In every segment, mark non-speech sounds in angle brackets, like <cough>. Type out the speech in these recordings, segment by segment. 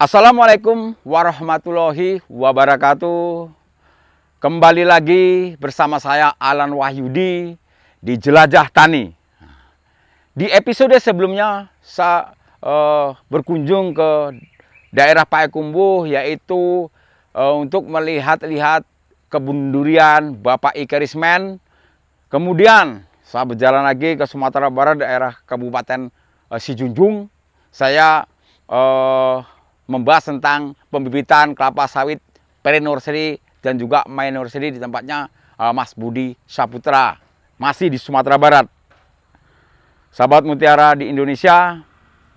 Assalamualaikum warahmatullahi wabarakatuh. Kembali lagi bersama saya Alan Wahyudi di Jelajah Tani. Di episode sebelumnya saya uh, eh, berkunjung ke daerah Payakumbuh yaitu uh, untuk melihat-lihat kebun durian Bapak Ikerismen. Kemudian saya berjalan lagi ke Sumatera Barat daerah Kabupaten uh, Sijunjung. Saya uh, membahas tentang pembibitan kelapa sawit pre-nursery dan juga main nursery di tempatnya eh, Mas Budi Saputra, masih di Sumatera Barat. Sahabat Mutiara di Indonesia,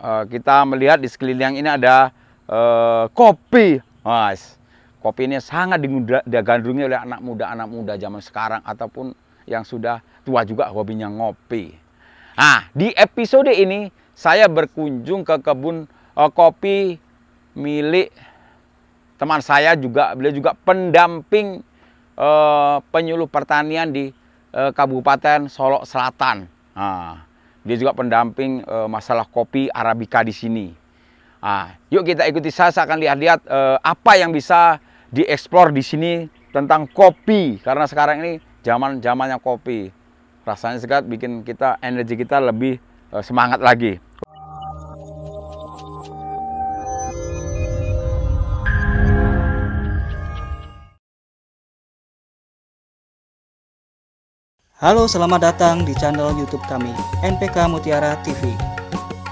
eh, kita melihat di sekeliling ini ada eh, kopi. Mas, kopi ini sangat digandrungi oleh anak muda-anak muda zaman sekarang ataupun yang sudah tua juga hobinya ngopi. Nah, di episode ini saya berkunjung ke kebun kopi milik teman saya juga beliau juga pendamping eh, penyuluh pertanian di eh, Kabupaten Solok Selatan. Nah, dia juga pendamping eh, masalah kopi arabica di sini. Nah, yuk kita ikuti saya, saya akan lihat-lihat eh, apa yang bisa dieksplor di sini tentang kopi karena sekarang ini zaman zamannya kopi. Rasanya segar bikin kita energi kita lebih eh, semangat lagi. Halo, selamat datang di channel YouTube kami, NPK Mutiara TV.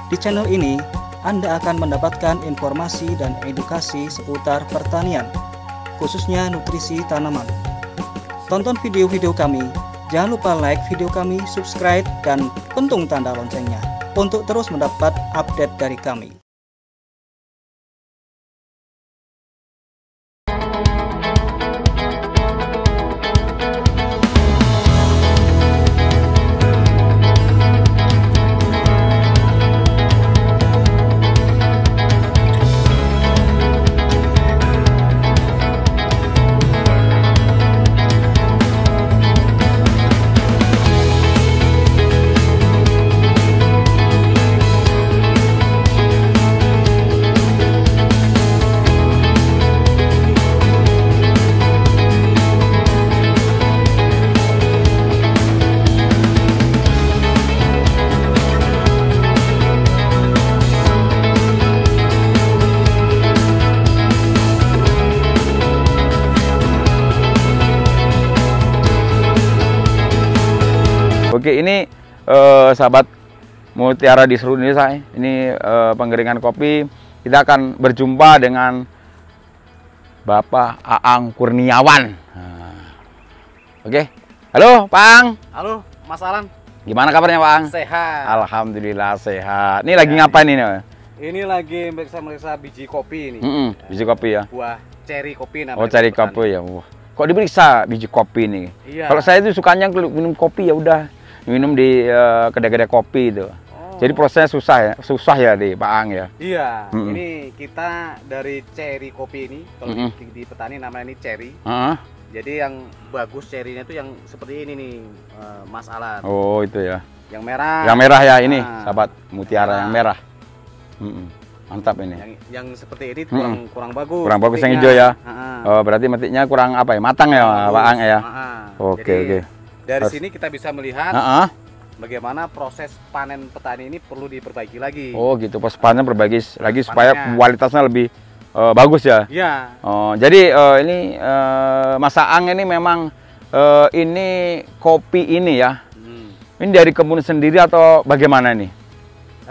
Di channel ini, Anda akan mendapatkan informasi dan edukasi seputar pertanian, khususnya nutrisi tanaman. Tonton video-video kami, jangan lupa like video kami, subscribe, dan pentung tanda loncengnya untuk terus mendapat update dari kami. Oke, ini eh, sahabat Mutiara di seluruh Indonesia. Eh, ini eh, penggeringan kopi. Kita akan berjumpa dengan Bapak Aang Kurniawan. Nah, oke. Halo, Pang. Halo, Mas Alan. Gimana kabarnya, Bang? Sehat. Alhamdulillah sehat. Ini ya, lagi ngapain ini? Ini lagi meriksa-meriksa biji kopi ini. Mm -mm, biji kopi ya. Buah ceri kopi namanya. Oh, ceri kopi ya. Wah. Kok diperiksa biji kopi ini? Iya. Kalau saya itu sukanya minum kopi ya udah minum di eh, kedai-kedai uh, kopi itu. Oh. Jadi prosesnya susah ya, susah ya di Pak Ang ya. Iya, -hmm. ini kita dari cherry kopi ini, kalau -hmm. di, di petani namanya ini cherry. Uh -huh. Jadi yang bagus cerinya itu yang seperti ini nih, uh, Mas Alan. Oh itu ya. Yang merah. Yang merah ya ini, nah, sahabat mutiara yang merah. Yang merah. Mm Mantap ini. Yang, yang seperti ini kurang mm kurang bagus. Kurang bagus yang hijau ya. Uh -huh. Oh berarti metiknya kurang apa ya? Matang ya, Pak Ang ya. Uh -huh. Oke Okay, oke. Dari sini kita bisa melihat uh -uh. bagaimana proses panen petani ini perlu diperbaiki lagi. Oh gitu, pas panen perbaiki lagi Panennya. supaya kualitasnya lebih uh, bagus ya. Iya. Oh, jadi uh, ini uh, Mas Ang ini memang uh, ini kopi ini ya. Hmm. Ini dari kebun sendiri atau bagaimana nih?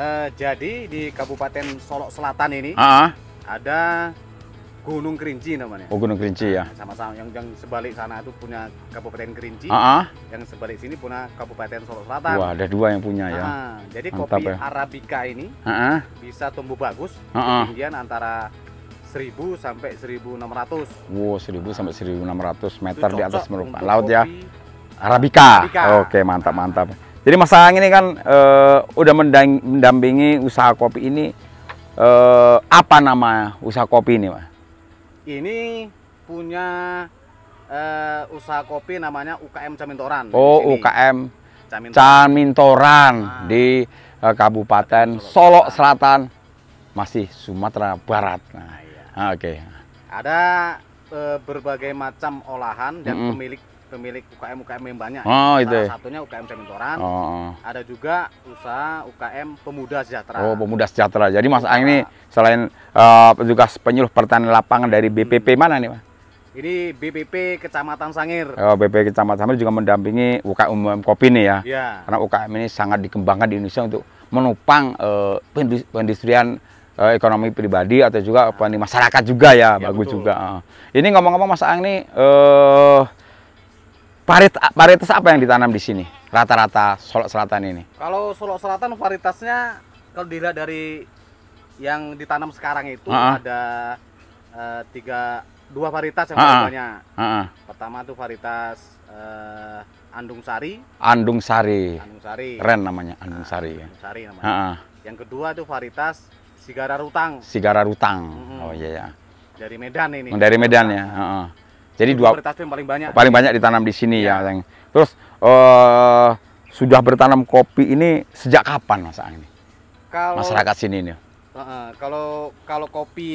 Uh, jadi di Kabupaten Solok Selatan ini uh -uh. ada Gunung Kerinci namanya. Oh Gunung Kerinci ya. nah, ya. Sama-sama yang yang sebalik sana itu punya Kabupaten Kerinci. Uh-huh. Yang sebalik sini punya Kabupaten Solo Selatan. Wah ada dua yang punya uh-huh. ya. Jadi Mantap, kopi ya. Arabica ini uh-huh. bisa tumbuh bagus. Uh-huh. Ketinggian antara 1000 sampai 1600. Wow, 1000 seribu sampai 1600 meter di atas permukaan laut ya. Arabica. Arabica. Oke, mantap mantap. Jadi Mas Ang ini kan uh, udah mendampingi usaha kopi ini uh, apa nama usaha kopi ini, mas? ini punya uh, usaha kopi namanya UKM Camintoran. Oh, UKM Camintoran, Camintoran ah. di uh, Kabupaten Solo, Selatan, masih Sumatera Barat. Ah, iya. Nah, iya. oke. Okay. Ada uh, berbagai macam olahan dan mm -hmm. pemilik pemilik UKM UKM yang banyak. Oh, itu. satunya UKM Cementoran. Oh, oh. Ada juga usaha UKM Pemuda Sejahtera. Oh, Pemuda Sejahtera. Jadi Mas Ang ini selain uh, eh, petugas penyuluh pertanian lapangan dari BPP hmm. mana nih, Mas? Ini BPP Kecamatan Sangir. Oh, BPP Kecamatan Sangir juga mendampingi UKM kopi nih ya. Iya. Karena UKM ini sangat dikembangkan di Indonesia untuk menopang eh, pendistribusian eh, ekonomi pribadi atau juga apa iya. nih masyarakat juga ya, ya bagus betul. juga. Ini ngomong-ngomong Mas Ang nih eh varietas apa yang ditanam di sini? Rata-rata Solok Selatan ini. Kalau Solok Selatan varietasnya kalau dilihat dari yang ditanam sekarang itu uh -huh. ada uh, tiga dua varietas yang uh namanya. Uh -huh. Pertama tuh varietas uh, eh, Andung Sari. Andung Sari. Andung Sari. Keren namanya Andung ah, Sari. Andung Sari namanya. Uh Yang kedua tuh varietas Sigara Rutang. Sigara Rutang. Uh -huh. Oh iya ya. Dari Medan ini. Dari Medan ya. Uh jadi dua paling banyak. Paling banyak ditanam di sini ya, ya Terus uh, sudah bertanam kopi ini sejak kapan Mas Ang ini? Kalau, Masyarakat sini ini. Uh, kalau kalau kopi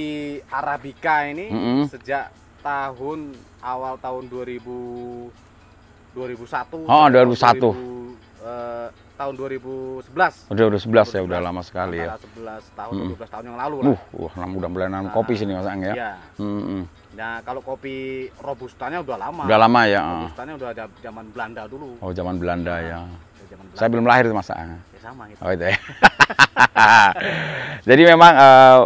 arabica ini mm -hmm. sejak tahun awal tahun 2000 2001. Oh, 2001. 2000, uh, tahun 2011. 2011 eh, ya, udah lama sekali ya. 11 tahun, hmm. 12 tahun yang lalu lah. Uh, wah, uh, udah mulai nanam nah, kopi sini Mas Ang ya. Iya. Mm hmm. Nah, kalau kopi robustanya udah lama. Udah lama ya. Ah. Robustanya udah ada zaman Belanda dulu. Oh, zaman Belanda nah, ya. ya zaman Belanda. Saya belum lahir itu masa. Ah. Ya sama gitu. Oh, itu ya. <laughs> Jadi memang uh,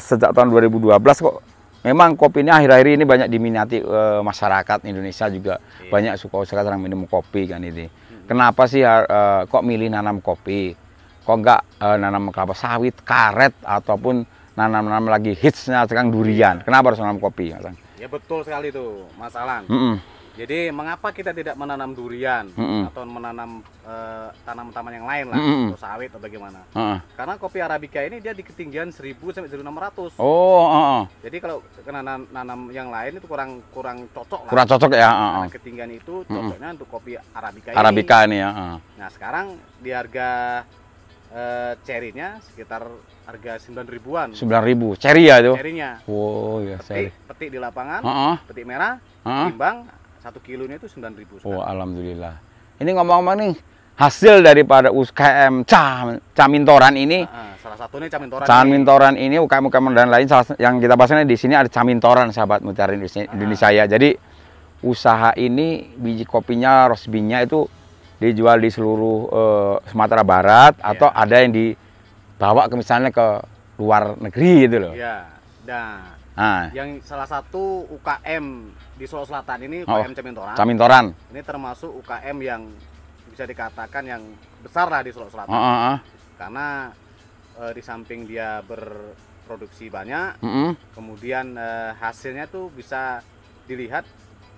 sejak tahun 2012 kok memang kopi ini akhir-akhir ini banyak diminati uh, masyarakat Indonesia juga. iya. Banyak suka sekarang orang minum kopi kan ini. Hmm. Kenapa sih uh, kok milih nanam kopi? Kok enggak uh, nanam kelapa sawit, karet ataupun nanam-nanam lagi hitsnya sekarang durian. Kenapa harus nanam kopi? Ya betul sekali tuh masalah. Mm -mm. Jadi mengapa kita tidak menanam durian mm -mm. atau menanam eh, tanaman tanaman tanaman yang lain lah, mm -mm. atau sawit atau bagaimana? Uh -uh. Karena kopi arabica ini dia di ketinggian 1000 sampai 1600. Oh, uh -uh. Jadi kalau nan nanam yang lain itu kurang kurang cocok lah. Kurang cocok ya, uh -uh. Karena ketinggian itu cocoknya uh -uh. untuk kopi arabica ini. Arabica ini ya. Uh -uh. Nah, sekarang di harga uh, eh, cerinya sekitar harga sembilan ribuan. Sembilan ribu, ceri ya itu? Cerinya. Wow, ya peti, ceri. Peti di lapangan, uh -uh. peti merah, uh -uh. timbang satu kilonya itu sembilan ribu. Oh, alhamdulillah. Ini ngomong-ngomong nih hasil daripada UKM Cam, Camintoran ini. Uh, uh, salah satunya Camintoran. Camintoran ini, ini UKM UKM dan lain salah, yang kita bahasnya di sini ada Camintoran sahabat Mutiara Indonesia, uh. Indonesia ya. Jadi usaha ini biji kopinya, rosbinya itu dijual di seluruh uh, Sumatera Barat yeah. atau ada yang dibawa ke misalnya ke luar negeri gitu loh. Iya. Nah, nah, yang salah satu UKM di Solo Selatan ini UKM oh, Camintoran. Camintoran. Ini termasuk UKM yang bisa dikatakan yang besar lah di Solo Selatan. Uh, uh, uh. Karena uh, di samping dia berproduksi banyak, mm -hmm. kemudian uh, hasilnya tuh bisa dilihat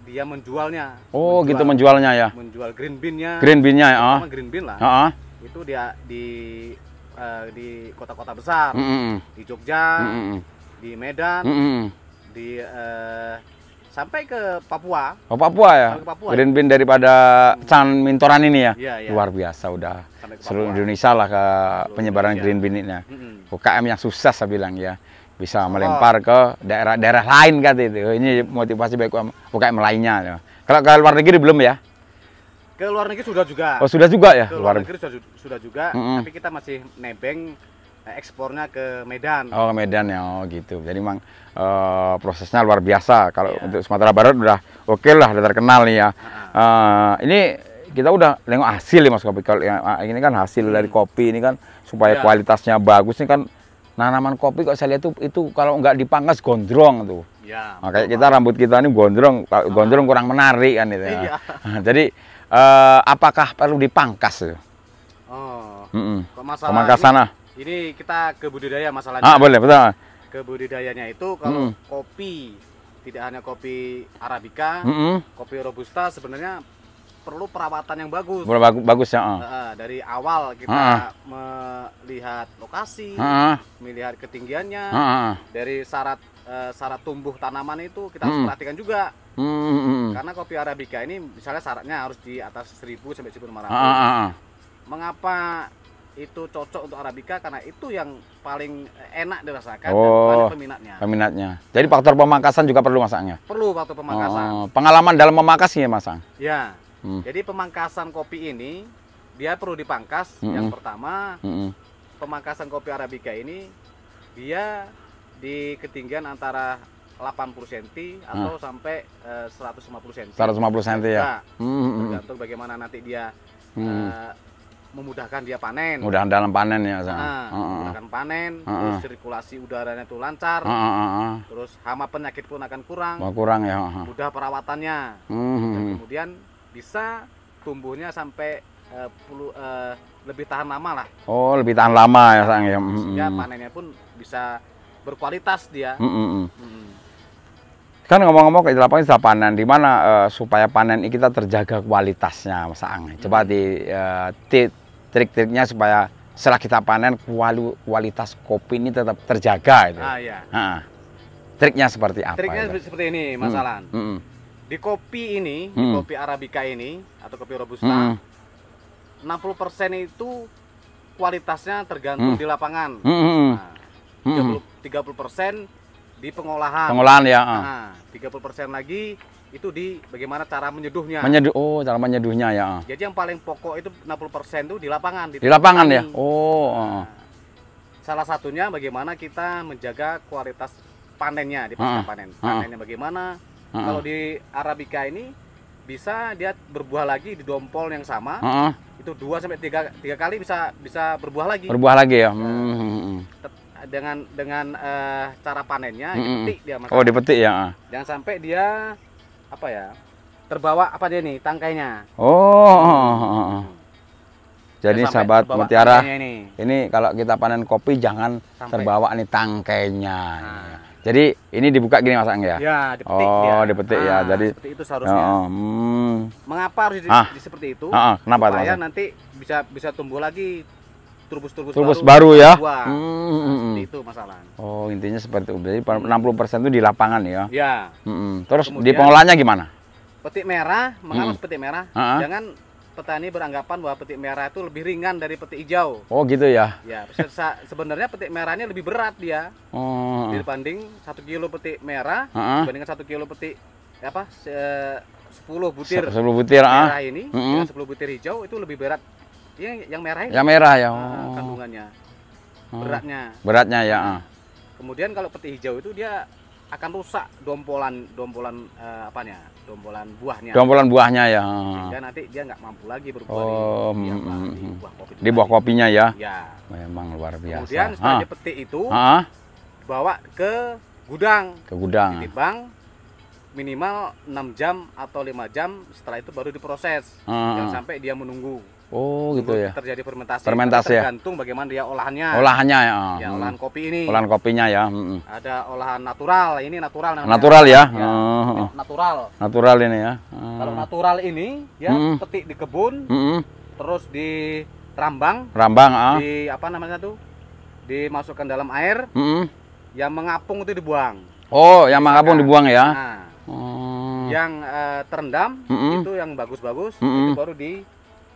dia menjualnya. Oh, menjual, gitu menjualnya ya. Menjual green bean-nya. Green bean-nya ya. Oh. Green bean lah. Uh -uh. Itu dia di uh, di kota-kota besar. Mm -hmm. Di Jogja, mm -hmm. di Medan, mm -hmm. di uh, sampai ke Papua. Oh, Papua ya. ke Papua. Green Bean daripada Can Mintoran ini ya. Yeah, yeah. Luar biasa udah. Seluruh Indonesia lah ke penyebaran Indonesia. Green Bean ini. Mm -hmm. UKM yang susah saya bilang ya bisa melempar ke daerah-daerah lain kan itu. Ini motivasi baik UKM lainnya. Ya. Kalau ke luar negeri belum ya? Ke luar negeri sudah juga. Oh, sudah juga ya? Ke luar, luar negeri sudah, sudah juga, mm -hmm. tapi kita masih nebeng eh, ekspornya ke Medan. Oh, ke Medan ya. Oh, gitu. Jadi memang uh, prosesnya luar biasa. Kalau yeah. untuk Sumatera Barat udah oke okay lah, udah terkenal nih ya. Uh -huh. uh, ini kita udah nengok hasil ya Mas Kopi. Kalau ah, ini kan hasil hmm. dari kopi ini kan supaya yeah. kualitasnya bagus ini kan nanaman kopi kok saya lihat tuh itu kalau nggak dipangkas gondrong tuh. Ya, nah, kayak kita rambut kita ini gondrong, ah. gondrong kurang menarik kan itu. Ya. Iya. Ah, jadi eh, apakah perlu dipangkas? Oh. Mm -mm. Masalah sana. ini, ini kita ke budidaya masalahnya. Ah, boleh, betul. Ke budidayanya itu kalau mm -mm. kopi tidak hanya kopi arabica, mm -mm. kopi robusta sebenarnya perlu perawatan yang bagus. Bagus, bagus ya. Uh. Uh, dari awal kita uh. melihat lokasi, uh. melihat ketinggiannya, uh. dari syarat uh, syarat tumbuh tanaman itu kita harus hmm. perhatikan juga. Hmm. Karena kopi arabica ini misalnya syaratnya harus di atas 1000 sampai 1500. Uh. Mengapa itu cocok untuk arabica karena itu yang paling enak dirasakan oh, peminatnya. Peminatnya. Jadi faktor pemangkasan juga perlu masaknya. Perlu faktor pemangkasan. Oh, pengalaman dalam memakas ya, Masang? Ya. Hmm. Jadi pemangkasan kopi ini dia perlu dipangkas. Hmm. Yang pertama, hmm. pemangkasan kopi arabica ini dia di ketinggian antara 80 cm atau hmm. sampai uh, 150 cm. 150 cm ya. Tergantung nah, hmm, hmm, hmm. Tergantung bagaimana nanti dia hmm. uh, memudahkan dia panen. Mudah dalam panen ya, Nah, uh, uh, panen, uh, uh. terus sirkulasi udaranya itu lancar. Uh, uh, uh, uh. Terus hama penyakit pun akan kurang. Mau kurang ya. Uh, uh. Mudah perawatannya. Hmm. Dan hmm, kemudian bisa tumbuhnya sampai uh, puluh, uh, lebih tahan lama lah. Oh, lebih tahan lama ya sang ya. Sehingga panennya pun bisa berkualitas dia. Mm -mm. Mm. Kan ngomong-ngomong ke lapangan bisa panen, di mana uh, supaya panen kita terjaga kualitasnya, Mas Ang. Coba di uh, trik-triknya supaya setelah kita panen kuali kualitas kopi ini tetap terjaga itu. Ah, iya. Ha. Triknya seperti apa? Triknya itu? seperti ini, Mas hmm. Alan. Hmm di kopi ini, hmm. di kopi arabica ini atau kopi robusta, hmm. 60% itu kualitasnya tergantung hmm. di lapangan. Hmm. hmm, hmm. Nah, 30 hmm, persen di pengolahan. Pengolahan ya. Ah. Nah, 30 persen lagi itu di bagaimana cara menyeduhnya. Menyeduh, oh cara menyeduhnya ya. Ah. Jadi yang paling pokok itu 60 persen itu di lapangan. Di, di lapangan ya. Oh. Nah, ah, salah satunya bagaimana kita menjaga kualitas panennya di pasca panen. Panennya bagaimana? uh Kalau di Arabica ini bisa dia berbuah lagi di dompol yang sama. Uh-uh. Itu dua sampai tiga 3 kali bisa bisa berbuah lagi. Berbuah lagi ya. Nah, hmm. hmm, hmm. Dengan dengan uh, cara panennya hmm. hmm dipetik dia makanya. Oh, dipetik ya. Ah. Jangan sampai dia apa ya? Terbawa apa dia nih tangkainya. Oh. Jadi ya, sahabat mutiara ini. ini kalau kita panen kopi jangan sampai. terbawa nih tangkainya. Nah. Jadi ini dibuka gini Mas Ang ya? Ya, dipetik oh, dipetik ya. Ah, Jadi seperti itu seharusnya. Oh, oh hmm. Mengapa harus di, ah. di seperti itu? Ah, ah. kenapa Supaya itu? nanti bisa bisa tumbuh lagi turbus-turbus baru, baru ya. Hmm, hmm, seperti hmm. itu masalah. Oh, intinya seperti itu. Jadi 60% itu di lapangan ya. Ya. Hmm, Terus Kemudian, di pengolahannya gimana? Petik merah, mengapa hmm. petik merah? Ah, Jangan petani beranggapan bahwa petik merah itu lebih ringan dari petik hijau. Oh gitu ya? Ya, sebenarnya petik merahnya lebih berat dia. Oh. Dibanding satu kilo petik merah, uh -huh. dibandingkan satu kilo petik apa? Se 10 butir. 10 butir ah. merah ah. ini, uh -huh. dengan 10 butir hijau itu lebih berat. Yang yang merah ini. Yang merah ya. Ah, oh. kandungannya. Oh. Beratnya. Beratnya ya. Uh. kemudian kalau petik hijau itu dia akan rusak dompolan dompolan uh, apanya? Dompolan buahnya. Dompolan buahnya ya. Sehingga nanti dia nggak mampu lagi berbuah oh, di, mm, di mm, buah kopi. Di buah kopinya ya. Ya. Memang luar biasa. Kemudian ah. setelah petik itu ah. bawa ke gudang. Ke gudang. Ditimbang minimal 6 jam atau 5 jam setelah itu baru diproses. Ah. Jangan ah. sampai dia menunggu. Oh gitu ya. Terjadi fermentasi. Fermentasi ya. Tergantung bagaimana dia olahannya. Olahannya ya. ya hmm. Olahan kopi ini. Olahan kopinya ya. Hmm. hmm. Ada olahan natural. Ini natural namanya. Natural ya. ya. Hmm. hmm, hmm. Eh, natural. Natural ini ya. Hmm. Kalau natural ini ya hmm. petik di kebun, hmm. terus di rambang. Rambang ah. Di apa namanya tuh? Dimasukkan dalam air. Hmm. Yang mengapung itu dibuang. Oh, yang Misalkan. mengapung dibuang ya. Nah, hmm. Yang uh, terendam hmm. itu yang bagus-bagus hmm. itu baru di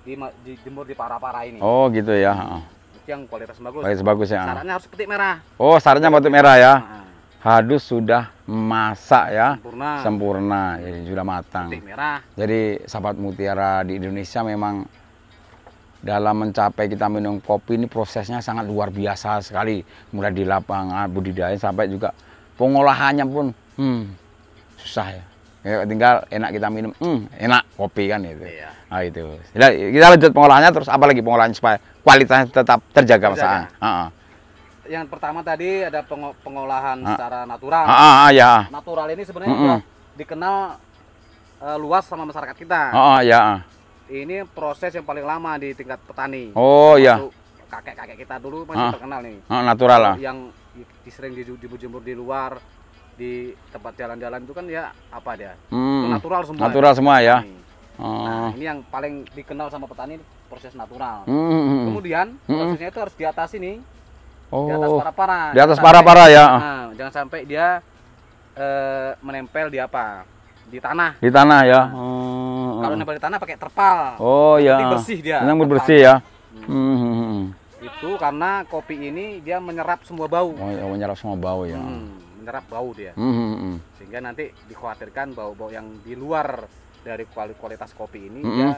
di, dijemur di para-para ini. Oh gitu ya. Yang kualitas bagus. Kualitas bagus ya. Sarannya harus petik merah. Oh sarannya petik merah ya. Nah. Hadus sudah masak ya. Sempurna. Sempurna. Jadi ya, sudah matang. Petik merah. Jadi sahabat mutiara di Indonesia memang dalam mencapai kita minum kopi ini prosesnya sangat luar biasa sekali. Mulai di lapangan budidaya sampai juga pengolahannya pun hmm, susah ya ya, tinggal enak kita minum hmm, enak kopi kan itu iya. nah, itu kita, kita lanjut pengolahannya terus apa lagi pengolahan supaya kualitasnya tetap terjaga mas Aan uh -uh. yang pertama tadi ada pengolahan uh. secara natural ah uh, uh, ya. natural ini sebenarnya uh, uh. dikenal uh, luas sama masyarakat kita uh, uh, ya. ini proses yang paling lama di tingkat petani oh ya. kakek-kakek kita dulu masih uh, terkenal nih uh, natural lah yang sering dijemur di luar di tempat jalan-jalan itu kan ya apa dia hmm, natural semua natural ya. semua ya nah oh. ini yang paling dikenal sama petani proses natural hmm. hmm, hmm, hmm. kemudian prosesnya itu harus di atas ini oh. di atas oh. para-para di atas para-para ya nah, jangan sampai dia eh, menempel di apa di tanah di tanah ya nah, hmm. kalau nempel di tanah pakai terpal oh ya bersih dia yang bersih ya hmm. Hmm. itu karena kopi ini dia menyerap semua bau oh, ya, menyerap semua bau ya hmm menyerap bau dia. Hmm, hmm, hmm, hmm. Sehingga nanti dikhawatirkan bau-bau yang di luar dari kualitas kopi ini hmm. dia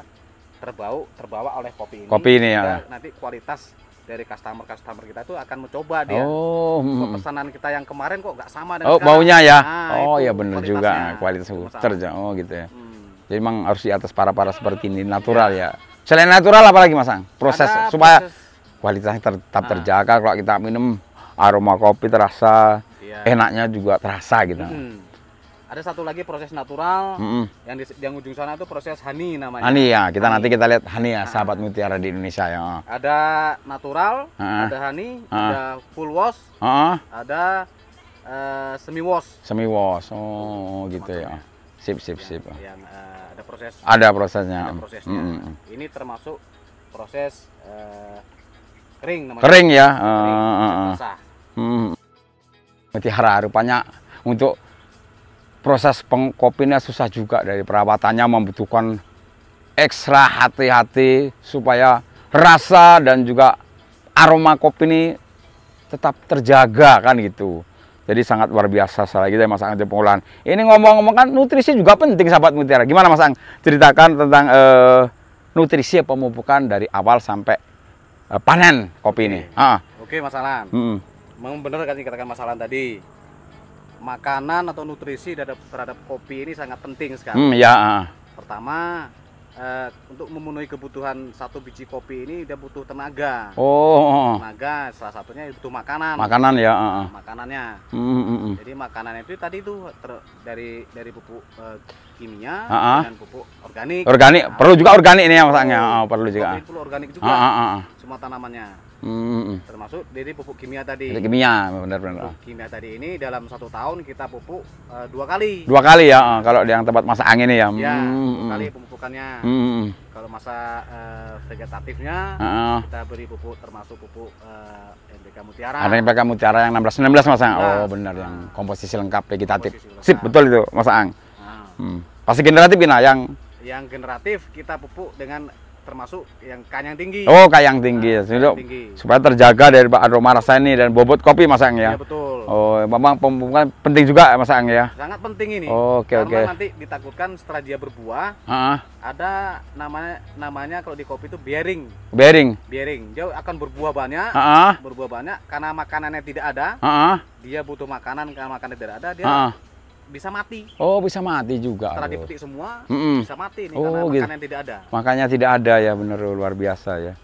terbau terbawa oleh kopi ini. Kopi ini ya. Nanti kualitas dari customer customer kita itu akan mencoba dia oh, hmm. pesanan kita yang kemarin kok nggak sama dengan oh baunya ya nah, oh ya benar juga ah, kualitas terja oh gitu ya hmm. jadi memang harus di atas para para seperti ini natural ya, ya. selain natural apalagi masang proses Ada supaya proses. kualitasnya tetap ter, nah. terjaga nah. kalau kita minum aroma kopi terasa yeah. enaknya juga terasa gitu. Hmm. Ada satu lagi proses natural mm -hmm. yang di yang ujung sana itu proses honey namanya. Honey ya, kita honey. nanti kita lihat honey ya, ah. sahabat mutiara di Indonesia ya. Ada natural, uh ada honey, uh ada full wash, uh ada uh, semi wash. Semi wash, oh gitu ya. Sip sip yang, sip. Yang, uh, ada proses. Ada prosesnya. Ada prosesnya. Mm -hmm. Ini termasuk proses uh, kering namanya. Kering ya. Kering, uh, uh, Basah. Mutiara rupanya untuk proses pengkopinya susah juga dari perawatannya membutuhkan ekstra hati-hati supaya rasa dan juga aroma kopi ini tetap terjaga kan gitu. Jadi sangat luar biasa salah kita Mas Ang pengolahan Ini ngomong-ngomong kan nutrisi juga penting sahabat mutiara. Gimana Mas Ang ceritakan tentang uh, nutrisi pemupukan dari awal sampai uh, panen kopi ini. Oke, ah. Oke Mas Alan. Mm memang benar kan dikatakan masalah tadi makanan atau nutrisi terhadap, terhadap kopi ini sangat penting sekali. Hmm, ya. Pertama eh, untuk memenuhi kebutuhan satu biji kopi ini dia butuh tenaga. Oh. oh, oh. Tenaga salah satunya butuh makanan. Makanan ya. makanannya. Hmm, hmm, hmm, hmm. Jadi makanan itu tadi itu ter, dari dari pupuk eh, kimia uh -huh. dan pupuk organik. Organik nah, perlu juga organik nih maksudnya. Ya. Oh, oh, perlu juga. Perlu organik juga. Uh -huh semua tanamannya. Hmm, hmm. Termasuk dari pupuk kimia tadi. Dari kimia, benar-benar. kimia tadi ini dalam satu tahun kita pupuk uh, dua kali. Dua kali ya, eh, kalau yang tempat masa angin ya. Ya, hmm. kali pemupukannya. Hmm. hmm. Kalau masa uh, vegetatifnya uh. kita beri pupuk termasuk pupuk uh, NPK Mutiara. Ada NPK Mutiara yang 16 19 masa. Oh, benar yang ah. komposisi lengkap vegetatif. Komposisi Sip, betul itu, masa Ang. Nah. Hmm. Pasti generatif gina yang yang generatif kita pupuk dengan termasuk yang kanyang tinggi. Oh, kayang tinggi. Nah, kayang tinggi. Supaya terjaga dari aroma rasa ini dan bobot kopi Mas Ang ya. Iya, betul. Oh, ya, memang penting juga Mas Ang ya. Sangat penting ini. oh, oke. Okay, oke. okay. nanti ditakutkan setelah dia berbuah, uh -huh. ada namanya namanya kalau di kopi itu bearing. Bearing. Bearing. Dia akan berbuah banyak, uh -huh. berbuah banyak karena makanannya tidak ada. Uh -huh. Dia butuh makanan karena makanannya tidak ada, dia uh -huh bisa mati. Oh, bisa mati juga. Setelah oh. dipetik semua, mm -mm. bisa mati nih oh, karena gitu. makanan tidak ada. Makanya tidak ada ya, benar luar biasa ya.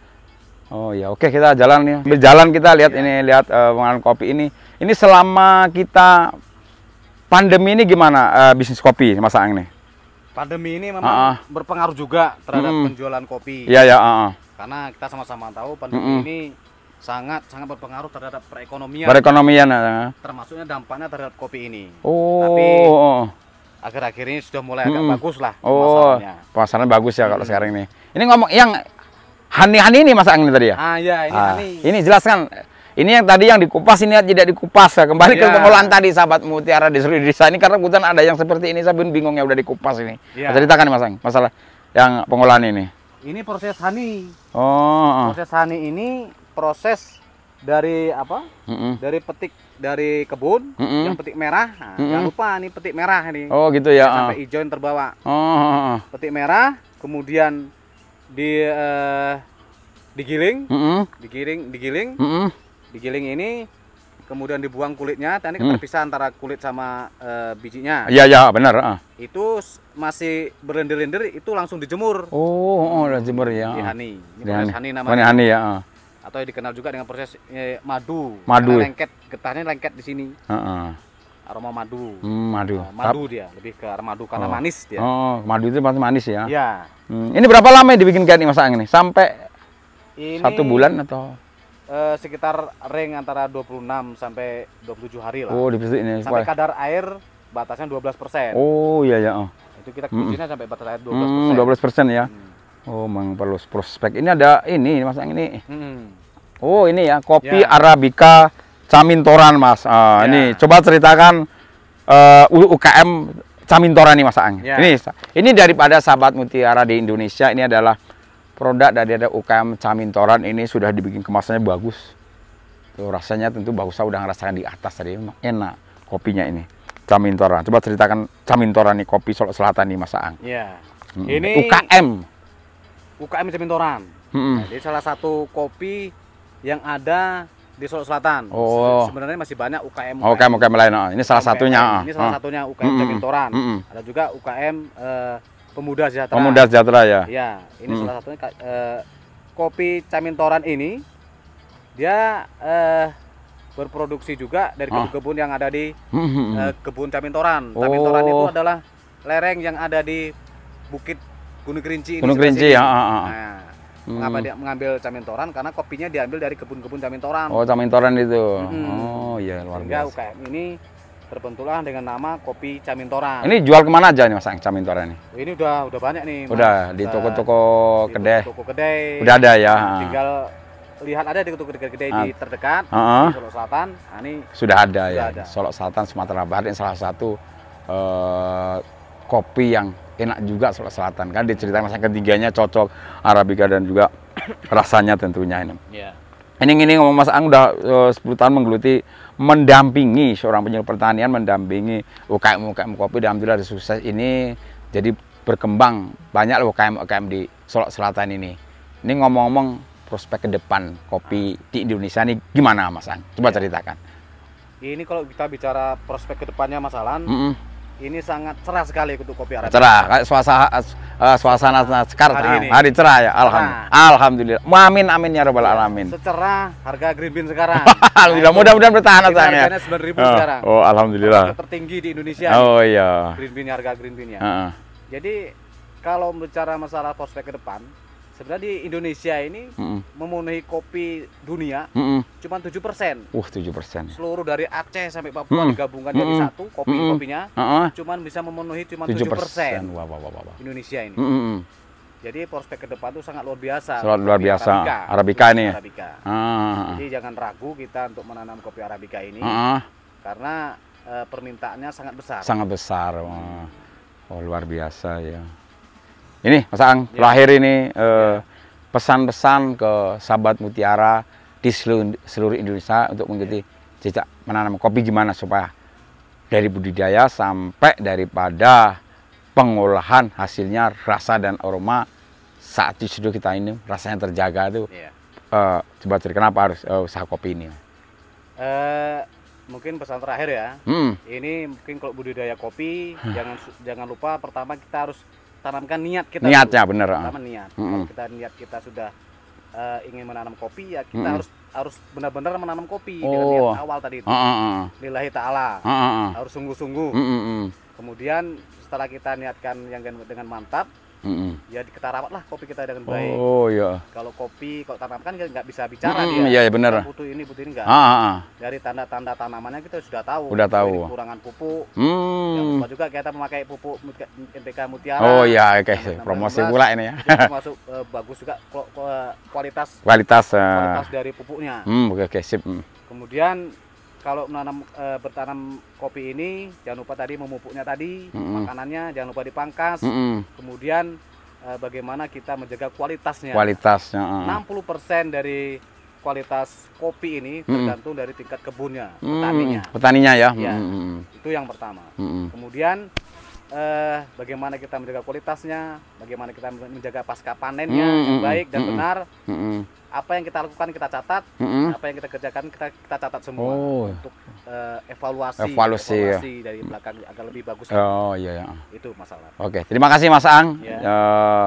Oh ya, oke kita jalan ya. jalan kita lihat ya. ini lihat uh, kopi ini. Ini selama kita pandemi ini gimana uh, bisnis kopi Mas Aang nih? Pandemi ini memang uh -uh. berpengaruh juga terhadap mm. penjualan kopi. Iya ya, uh -uh. Karena kita sama-sama tahu pandemi mm -mm. ini sangat sangat berpengaruh terhadap perekonomian. Perekonomian nah. Termasuknya dampaknya terhadap kopi ini. Oh. Tapi oh. akhir-akhir ini sudah mulai agak hmm. bagus lah oh, pasarnya. Pasarnya bagus ya kalau hmm. sekarang ini. Ini ngomong yang hani-hani ini Mas Angin tadi ya? Ah ya, ini ah, hani. Ini jelaskan ini yang tadi yang dikupas ini tidak dikupas ya. Kembali yeah. ke iya. pengolahan tadi sahabat mutiara di seluruh desa ini karena kebetulan ada yang seperti ini saya bingung ya udah dikupas ini. Yeah. Ceritakan Mas Ang masalah yang pengolahan ini. Ini proses hani. Oh, oh. Proses hani ini proses dari apa? Mm -mm. Dari petik dari kebun mm -mm. yang petik merah. mm -mm. Jangan lupa nih petik merah nih. Oh gitu ya. Sampai ah. hijau yang terbawa. Oh. Petik merah, kemudian di uh, digiling, mm -mm. digiling, digiling, mm -mm. digiling ini kemudian dibuang kulitnya. tadi kan mm. terpisah antara kulit sama uh, bijinya. Iya ya benar. Uh. Itu masih berlendir-lendir itu langsung dijemur. Oh, oh, oh dijemur ya. Di hani. Ini di hani. hani namanya. hani ya. Uh atau yang dikenal juga dengan proses eh, madu. Madu. Karena lengket getahnya lengket di sini. Uh -uh. Aroma madu. Hmm, madu. Uh, madu dia lebih ke aroma madu karena oh. manis dia. Oh, madu itu pasti manis ya. Iya. Hmm. Ini berapa lama dibikin kayak ini Mas ini? Sampai ini, satu bulan atau? Eh, sekitar ring antara 26 sampai 27 hari lah. Oh, di ini. Sampai kadar air batasnya 12%. Oh, iya ya. Oh. Itu kita kuncinya hmm. sampai batas air 12%. Hmm, 12% ya. Hmm. Oh, memang perlu prospek. Ini ada ini, Mas Ang ini. Hmm. Oh, ini ya kopi ya. Arabica Camintoran, Mas. Uh, ya. Ini coba ceritakan uh, eh, UKM Camintoran nih, Mas Ang. Ya. Ini ini daripada sahabat mutiara di Indonesia ini adalah produk dari ada UKM Camintoran ini sudah dibikin kemasannya bagus. Tuh, rasanya tentu bagus, udah ngerasakan di atas tadi enak kopinya ini. Camintoran. Coba ceritakan Camintoran nih kopi Solo Selatan nih Mas Ang. Iya. Hmm. Ini UKM UKM Cementoran. Hmm. jadi salah satu kopi yang ada di Solo Selatan. Oh. Sebenarnya masih banyak UKM. Oh, UKM UKM, UKM lain. Oh. Ini salah UKM, satunya. Oh. Ini salah oh. satunya UKM mm -mm. Hmm. Ada juga UKM eh, Pemuda Sejahtera. Pemuda Sejahtera ya. Iya, ini hmm. salah satunya eh, kopi Cementoran ini dia eh, berproduksi juga dari ah. kebun-kebun yang ada di eh, kebun Cementoran. Oh. itu adalah lereng yang ada di Bukit Gunung Kerinci ini. Gunung Kerinci ya. Ah, ah, ah. Nah, hmm. Mengapa dia mengambil Camintoran? Karena kopinya diambil dari kebun-kebun Camintoran. Oh, Camintoran itu. Hmm. Oh, iya luar Sehingga biasa. UKM ini terbentuklah dengan nama kopi Camintoran. Ini jual kemana aja nih Mas Camintoran ini? Ini udah udah banyak nih. Mas. Udah di toko-toko kedai. Toko, toko kedai. Udah ada ya. Tinggal lihat ada di toko kedai-kedai ah. di terdekat uh -huh. di Solo Selatan. Nah, ini sudah ada ya, sudah ya. Ada. Solo Selatan Sumatera Barat yang salah satu uh, kopi yang enak juga Sulawesi Selatan kan diceritakan masa ketiganya cocok Arabica dan juga <clears throat> rasanya tentunya ini. Yeah. Ini ini ngomong Mas Ang udah eh, uh, 10 tahun menggeluti mendampingi seorang penyuluh pertanian mendampingi UKM UKM kopi dan alhamdulillah ada sukses ini jadi berkembang banyak UKM UKM di Solok Selatan ini. Ini ngomong-ngomong prospek ke depan kopi ah. di Indonesia ini gimana Mas Ang? Coba yeah. ceritakan. Ini kalau kita bicara prospek ke depannya Mas Alan, mm -hmm ini sangat cerah sekali untuk kopi Arabica. Cerah, eh, suasana uh, suasana sekarang hari, ini. hari cerah ya, alhamdulillah. Nah. Alhamdulillah. Amin amin ya robbal iya, alamin. Secerah harga green bean sekarang. <laughs> alhamdulillah, nah, mudah-mudahan bertahan saja ya. Harganya 9000 oh. sekarang. Oh, alhamdulillah. Harga tertinggi di Indonesia. Oh iya. Green bean harga green bean ya. Uh -uh. Jadi kalau bicara masalah prospek ke depan, sebenarnya di Indonesia ini mm -mm. memenuhi kopi dunia mm -mm. cuma tujuh persen. Uh tujuh persen. Seluruh dari Aceh sampai Papua mm -mm. digabungkan mm -mm. jadi satu kopi mm -mm. kopinya, uh -uh. cuman bisa memenuhi cuma tujuh persen. Wah wah wah wah. Indonesia ini. Mm -mm. Jadi prospek ke depan itu sangat luar biasa. Sangat luar biasa. Arabica, Arabica ini. Ya? Arabica. -huh. Ah. Jadi jangan ragu kita untuk menanam kopi Arabica ini. -huh. Karena uh, permintaannya sangat besar. Sangat besar. Wah. Oh luar biasa ya. Ini Mas Ang, ya. terakhir ini eh, pesan-pesan eh, ke sahabat mutiara di seluruh, seluruh Indonesia untuk mengikuti ya. jejak menanam kopi gimana supaya dari budidaya sampai daripada pengolahan hasilnya rasa dan aroma saat di disuduh kita ini rasanya terjaga itu ya. uh, coba cerita kenapa harus uh, usaha kopi ini uh, mungkin pesan terakhir ya hmm. ini mungkin kalau budidaya kopi jangan jangan lupa pertama kita harus tanamkan niat kita. Niatnya benar. Ah. niat. -hmm. kita niat kita sudah uh, ingin menanam kopi ya kita -hmm. harus harus benar-benar menanam kopi oh. dengan niat awal tadi itu. Uh, Lillahi taala. Harus sungguh-sungguh. Mm -hmm. Kemudian setelah kita niatkan yang dengan mantap, Mm-hmm. Ya rawat lah kopi kita dengan baik. Oh iya. Kalau kopi kalau tanam kan nggak bisa bicara mm-hmm, dia. Iya, iya benar. Butuh ini butuh ini nggak. Ah, ah, ah. Dari tanda-tanda tanamannya kita sudah tahu. Sudah tahu. Kekurangan pupuk. Hmm. Yang lupa juga kita memakai pupuk NPK mutiara. Oh iya, oke. Okay. Promosi pula ini ya. <laughs> termasuk uh, bagus juga eh, kualitas. Kualitas. Uh... Kualitas dari pupuknya. Hmm, oke, okay, okay, sip. Hmm. Kemudian kalau menanam e, bertanam kopi ini jangan lupa tadi memupuknya tadi mm -hmm. makanannya jangan lupa dipangkas mm -hmm. kemudian e, bagaimana kita menjaga kualitasnya kualitasnya uh. 60% dari kualitas kopi ini tergantung mm -hmm. dari tingkat kebunnya mm -hmm. petaninya petaninya ya, ya mm -hmm. itu yang pertama mm -hmm. kemudian e, bagaimana kita menjaga kualitasnya bagaimana kita menjaga pasca panennya mm -hmm. yang baik dan mm -hmm. benar mm -hmm apa yang kita lakukan kita catat, mm -hmm. apa yang kita kerjakan kita kita catat semua oh. untuk uh, eh, evaluasi evaluasi, evaluasi ya. dari belakang agar lebih bagus. Oh iya iya. Itu masalah. Oke, okay. terima kasih Mas Ang yeah. Ya. uh,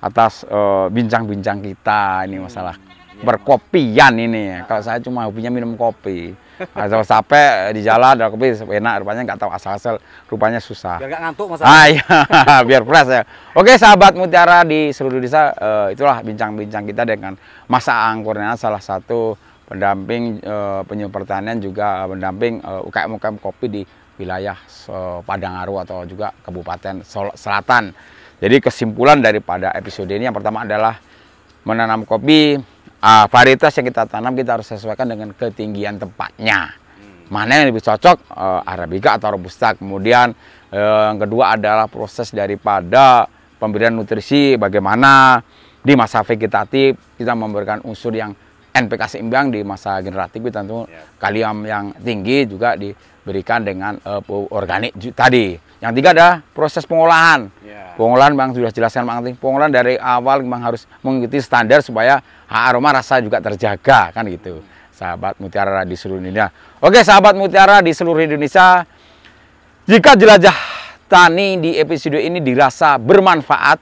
atas eh, bincang-bincang uh, kita ini hmm. masalah hmm. berkopian ini. Nah. Kalau saya cuma hobinya minum kopi. <laughs> asal sape di jalan tapi enak rupanya nggak tahu asal-asal rupanya susah biar nggak ngantuk mas ah iya <laughs> biar fresh ya oke sahabat mutiara di seluruh desa eh, itulah bincang-bincang kita dengan masa angkurnya salah satu pendamping uh, eh, penyuluh pertanian juga eh, pendamping UKM UKM kopi di wilayah uh, aru atau juga Kabupaten Selatan jadi kesimpulan daripada episode ini yang pertama adalah menanam kopi uh, varietas yang kita tanam kita harus sesuaikan dengan ketinggian tempatnya. Hmm. Mana yang lebih cocok uh, arabica atau robusta. Kemudian uh, yang kedua adalah proses daripada pemberian nutrisi bagaimana di masa vegetatif kita memberikan unsur yang NPK seimbang di masa generatif itu tentu ya. kalium yang tinggi juga diberikan dengan uh, organik tadi. Yang tiga adalah proses pengolahan. Yeah. Pengolahan Bang sudah jelaskan Bang Anting. Pengolahan dari awal memang harus mengikuti standar supaya aroma rasa juga terjaga kan gitu. Sahabat mutiara di seluruh Indonesia. Oke, sahabat mutiara di seluruh Indonesia. Jika jelajah tani di episode ini dirasa bermanfaat,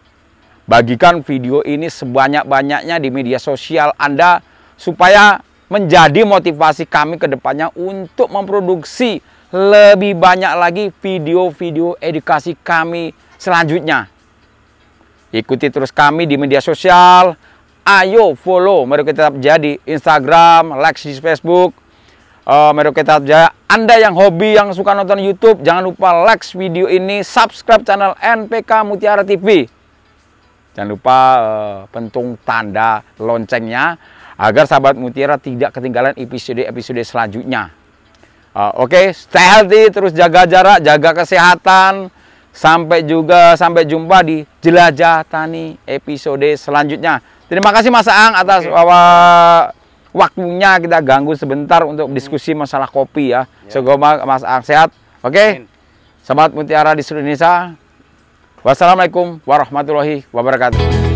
bagikan video ini sebanyak-banyaknya di media sosial Anda supaya menjadi motivasi kami ke depannya untuk memproduksi lebih banyak lagi video-video edukasi kami selanjutnya. Ikuti terus kami di media sosial. Ayo follow Mari kita tetap jadi Instagram, like di Facebook. Uh, Mari kita tetap jaya. Anda yang hobi yang suka nonton YouTube, jangan lupa like video ini, subscribe channel NPK Mutiara TV. Jangan lupa uh, pentung tanda loncengnya agar sahabat Mutiara tidak ketinggalan episode-episode selanjutnya uh, oke okay? stay healthy terus jaga jarak jaga kesehatan sampai juga sampai jumpa di jelajah tani episode selanjutnya terima kasih Mas Ang atas okay. Uh, waktunya kita ganggu sebentar untuk hmm. diskusi masalah kopi ya yeah. semoga Mas Ang sehat oke okay? Selamat mutiara di seluruh Indonesia Wassalamualaikum warahmatullahi wabarakatuh